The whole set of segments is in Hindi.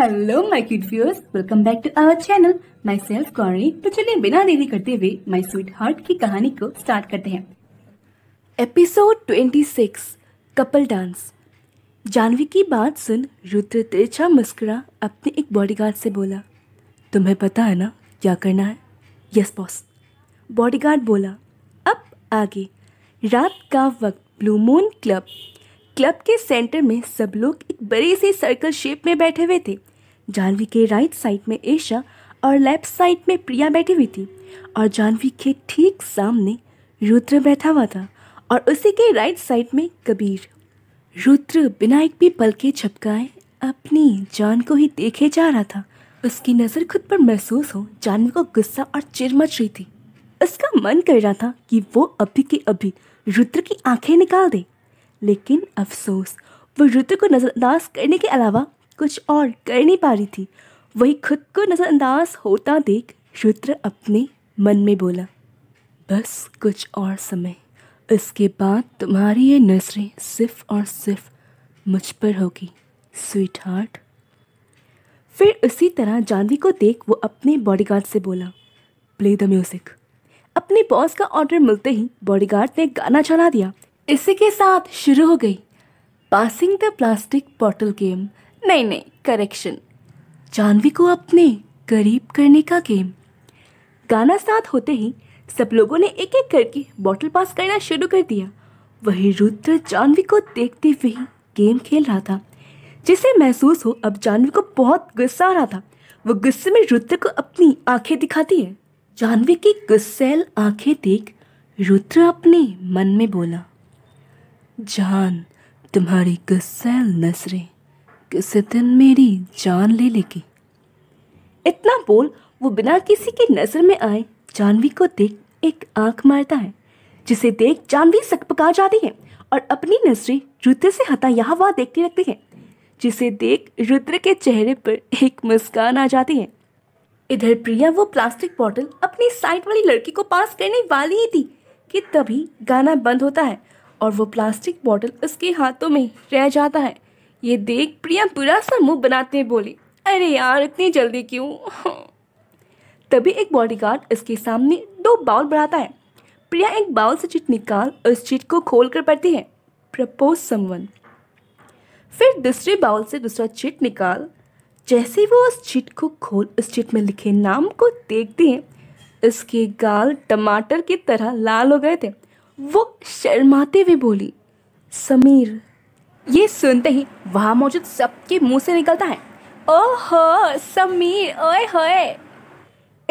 Hello my cute viewers welcome back to our channel माई सेल्फ कॉर्नी तो चलिए बिना देरी करते हुए माय स्वीट हार्ट की कहानी को स्टार्ट करते हैं एपिसोड 26 कपल डांस जानवी की बात सुन रुद्र तिरछा मुस्कुरा अपने एक बॉडीगार्ड से बोला तुम्हें पता है ना क्या करना है यस बॉस बॉडीगार्ड बोला अब आगे रात का वक्त ब्लू मून क्लब क्लब के सेंटर में सब लोग एक बड़े से सर्कल शेप में बैठे हुए थे जानवी के राइट साइड में ऐशा और लेफ्ट साइड में प्रिया बैठी हुई थी और जानवी के ठीक सामने रुद्र बैठा हुआ था और उसी के राइट साइड में कबीर रुद्र बिना एक भी पल के झपकाए अपनी जान को ही देखे जा रहा था उसकी नज़र खुद पर महसूस हो जानवी को गुस्सा और चिर मच रही थी उसका मन कर रहा था कि वो अभी के अभी रुद्र की आंखें निकाल दे लेकिन अफसोस वो रुद्र को नज़रअंदाज करने के अलावा कुछ और कर नहीं पा रही थी वही खुद को नज़रअंदाज होता देख रुद्र अपने मन में बोला बस कुछ और समय इसके बाद तुम्हारी ये नजरें सिर्फ और सिर्फ मुझ पर होगी स्वीट हार्ट फिर उसी तरह जानवी को देख वो अपने बॉडीगार्ड से बोला प्ले द म्यूज़िक अपने बॉस का ऑर्डर मिलते ही बॉडीगार्ड ने गाना चला दिया इसी के साथ शुरू हो गई passing the plastic bottle game नहीं नहीं करेक्शन जानवी को अपने करीब करने का गेम गाना साथ होते ही सब लोगों ने एक एक करके बॉटल पास करना शुरू कर दिया वही रुद्र जानवी को देखते हुए गेम खेल रहा था जिसे महसूस हो अब जानवी को बहुत गुस्सा आ रहा था वो गुस्से में रुद्र को अपनी आंखें दिखाती है जानवी की गुस्सेल आंखें देख रुद्र अपने मन में बोला जान तुम्हारी गुस्सेल नसरें किसी दिन मेरी जान ले लेगी इतना बोल वो बिना किसी की नज़र में आए जानवी को देख एक आंख मारता है जिसे देख जानवी सकपका जाती है और अपनी नजरें रुद्र से यहाँ वहाँ देखती रखती है जिसे देख रुद्र के चेहरे पर एक मुस्कान आ जाती है इधर प्रिया वो प्लास्टिक बॉटल अपनी साइड वाली लड़की को पास करने वाली ही थी कि तभी गाना बंद होता है और वो प्लास्टिक बॉटल उसके हाथों में रह जाता है ये देख प्रिया बुरा सा मुंह बनाते बोली अरे यार इतनी जल्दी क्यों तभी एक बॉडीगार्ड इसके सामने दो बाउल बढ़ाता है प्रिया एक बाउल से चिट निकाल उस चिट को खोल कर पढ़ती है प्रपोज समवन फिर दूसरे बाउल से दूसरा चिट निकाल जैसे वो उस चिट को खोल उस चिट में लिखे नाम को देखते हैं इसके गाल टमाटर की तरह लाल हो गए थे वो शर्माते हुए बोली समीर ये सुनते ही वहाँ मौजूद सबके मुंह से निकलता है ओह समीर ओए होए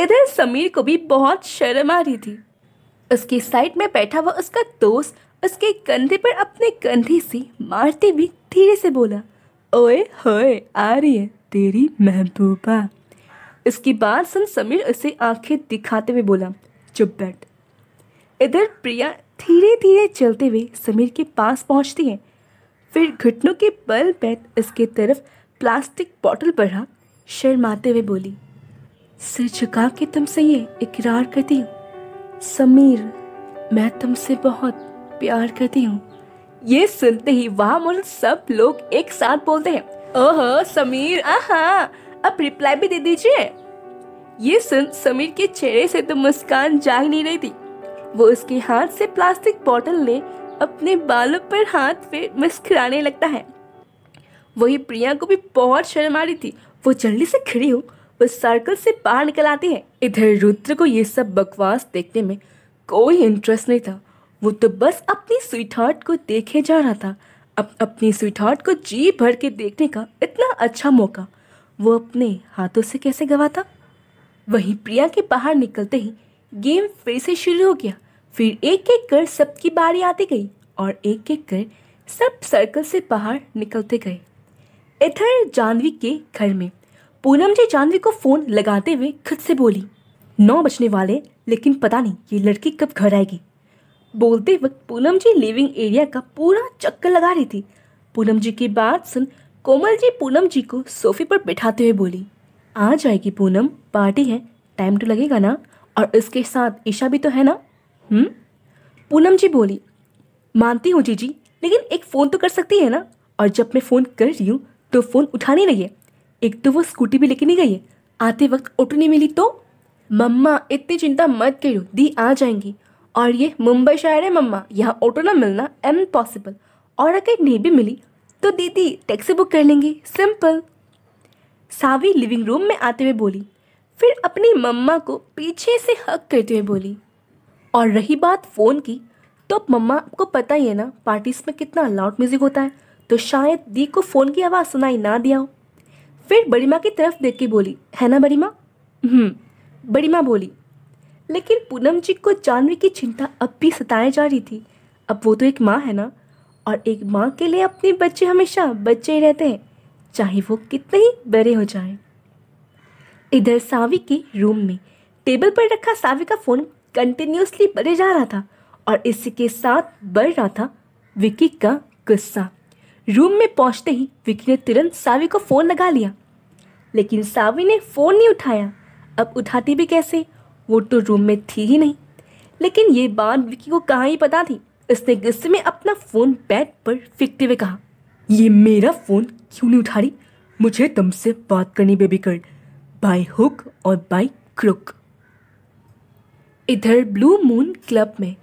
इधर समीर को भी बहुत शर्म आ रही थी उसकी साइड में बैठा हुआ उसका दोस्त उसके कंधे पर अपने कंधे से मारते हुए धीरे से बोला ओए होए आ रही है तेरी महबूबा इसकी बात सुन समीर उसे आंखें दिखाते हुए बोला चुप बैठ इधर प्रिया धीरे धीरे चलते हुए समीर के पास पहुंचती है फिर घुटनों के बल बैठ उसके तरफ प्लास्टिक बॉटल बढ़ा शर्माते हुए बोली सिर झुका के तुमसे ये इकरार करती हूँ समीर मैं तुमसे बहुत प्यार करती हूँ ये सुनते ही वहाँ मुल सब लोग एक साथ बोलते हैं ओह समीर आहा अब रिप्लाई भी दे दीजिए ये सुन समीर के चेहरे से तो मुस्कान जाग नहीं रही थी वो उसके हाथ से प्लास्टिक बॉटल ले अपने बालों पर हाथ फेर मुस्कुराने लगता है वही प्रिया को भी बहुत शर्म आ रही थी वो जल्दी से खड़ी हो वो सर्कल से बाहर निकल आती है इधर रुद्र को ये सब बकवास देखने में कोई इंटरेस्ट नहीं था वो तो बस अपनी स्वीटहार्ट को देखे जा रहा था अप, अपनी स्वीटहार्ट को जी भर के देखने का इतना अच्छा मौका वो अपने हाथों से कैसे गवा था वहीं प्रिया के बाहर निकलते ही गेम फिर से शुरू हो गया फिर एक एक कर सबकी बारी आती गई और एक एक कर सब सर्कल से बाहर निकलते गए इधर जानवी के घर में पूनम जी जानवी को फ़ोन लगाते हुए खुद से बोली नौ बजने वाले लेकिन पता नहीं ये लड़की कब घर आएगी बोलते वक्त पूनम जी लिविंग एरिया का पूरा चक्कर लगा रही थी पूनम जी की बात सुन कोमल जी पूनम जी को सोफे पर बैठाते हुए बोली आ जाएगी पूनम पार्टी है टाइम तो लगेगा ना और उसके साथ ईशा भी तो है ना हम्म पूनम जी बोली मानती हूँ जीजी लेकिन एक फ़ोन तो कर सकती है ना और जब मैं फ़ोन कर रही हूँ तो फ़ोन उठा नहीं रही है एक तो वो स्कूटी भी लेके नहीं गई है आते वक्त ऑटो नहीं मिली तो मम्मा इतनी चिंता मत करो दी आ जाएंगी और ये मुंबई शहर है मम्मा यहाँ ऑटो ना मिलना इम्पॉसिबल और अगर नहीं भी मिली तो दीदी टैक्सी बुक कर लेंगे सिंपल सावी लिविंग रूम में आते हुए बोली फिर अपनी मम्मा को पीछे से हक करते हुए बोली और रही बात फ़ोन की तो अब मम्मा आपको पता ही है ना पार्टीज़ में कितना लाउड म्यूज़िक होता है तो शायद दी को फ़ोन की आवाज़ सुनाई ना दिया हो फिर बड़ी माँ की तरफ देख के बोली है ना बड़ी माँ हम्म, बड़ी माँ बोली लेकिन पूनम जी को जानवी की चिंता अब भी सताए जा रही थी अब वो तो एक माँ है ना और एक माँ के लिए अपने बच्चे हमेशा बच्चे ही रहते हैं चाहे वो कितने ही बड़े हो जाएं। इधर सावी के रूम में टेबल पर रखा सावी का फ़ोन कंटिन्यूसली बढ़े जा रहा था और इसी के साथ बढ़ रहा था विकी का गुस्सा रूम में पहुंचते ही विकी ने तुरंत सावी को फ़ोन लगा लिया लेकिन सावी ने फ़ोन नहीं उठाया अब उठाती भी कैसे वो तो रूम में थी ही नहीं लेकिन ये बात विकी को कहाँ ही पता थी उसने गुस्से में अपना फ़ोन बेड पर फेंकते हुए कहा ये मेरा फ़ोन क्यों नहीं उठा रही मुझे तुमसे बात करनी बेबी कर बाय हुक और बाय क्रुक इधर ब्लू मून क्लब में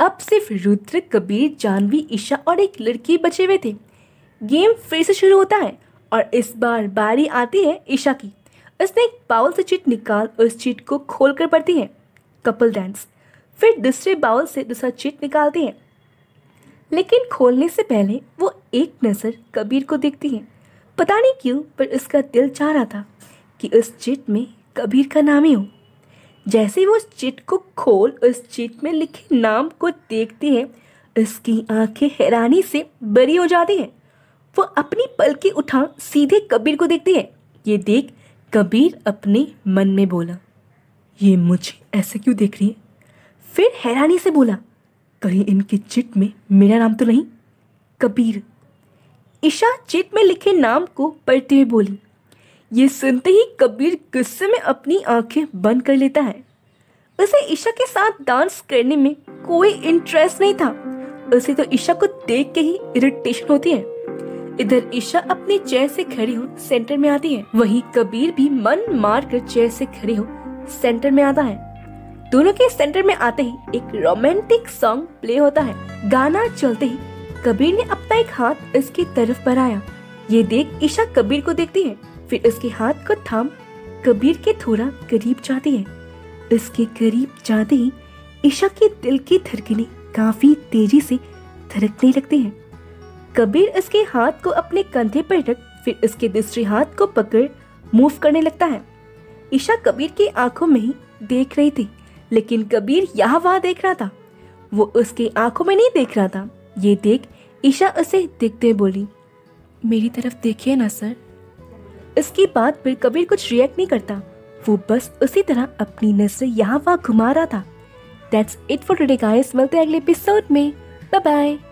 अब सिर्फ रुद्र कबीर जानवी ईशा और एक लड़की बचे हुए थे गेम फिर से शुरू होता है और इस बार बारी आती है ईशा की उसने एक बाउल से चीट निकाल उस चीट को खोल कर पड़ती है कपल डांस फिर दूसरे बाउल से दूसरा चीट निकालती है लेकिन खोलने से पहले वो एक नज़र कबीर को देखती है पता नहीं क्यों पर उसका दिल चाह रहा था कि उस चिट में कबीर का नाम ही हो जैसे वो उस चिट को खोल उस चिट में लिखे नाम को देखती है उसकी आंखें हैरानी से बड़ी हो जाती हैं वो अपनी पलकी उठा सीधे कबीर को देखती है ये देख कबीर अपने मन में बोला ये मुझे ऐसे क्यों देख रही है फिर हैरानी से बोला कहीं इनकी चिट में मेरा नाम तो नहीं कबीर ईशा चिट में लिखे नाम को पढ़ते हुए बोली ये सुनते ही कबीर गुस्से में अपनी आंखें बंद कर लेता है उसे ईशा के साथ डांस करने में कोई इंटरेस्ट नहीं था उसे तो ईशा को देख के ही इरिटेशन होती है इधर ईशा अपने चेयर से खड़ी हो सेंटर में आती है वहीं कबीर भी मन मार कर चेयर से खड़ी हो सेंटर में आता है दोनों के सेंटर में आते ही एक रोमांटिक सॉन्ग प्ले होता है गाना चलते ही कबीर ने अपना एक हाथ इसकी तरफ बढ़ाया ये देख ईशा कबीर को देखती है फिर उसके हाथ को थाम कबीर के थोड़ा करीब जाते हैं उसके करीब जाते ही ईशा के दिल की धड़कने काफी तेजी से धड़कने लगते हैं कबीर उसके हाथ को अपने कंधे पर रख फिर उसके दूसरे हाथ को पकड़ मूव करने लगता है ईशा कबीर की आंखों में ही देख रही थी लेकिन कबीर यह वहां देख रहा था वो उसके आंखों में नहीं देख रहा था ये देख ईशा उसे देखते बोली मेरी तरफ देखिए ना सर इसकी बात फिर कबीर कुछ रिएक्ट नहीं करता वो बस उसी तरह अपनी नजर यहाँ वहाँ घुमा रहा था that's it for today guys मिलते हैं अगले एपिसोड में बाय बाय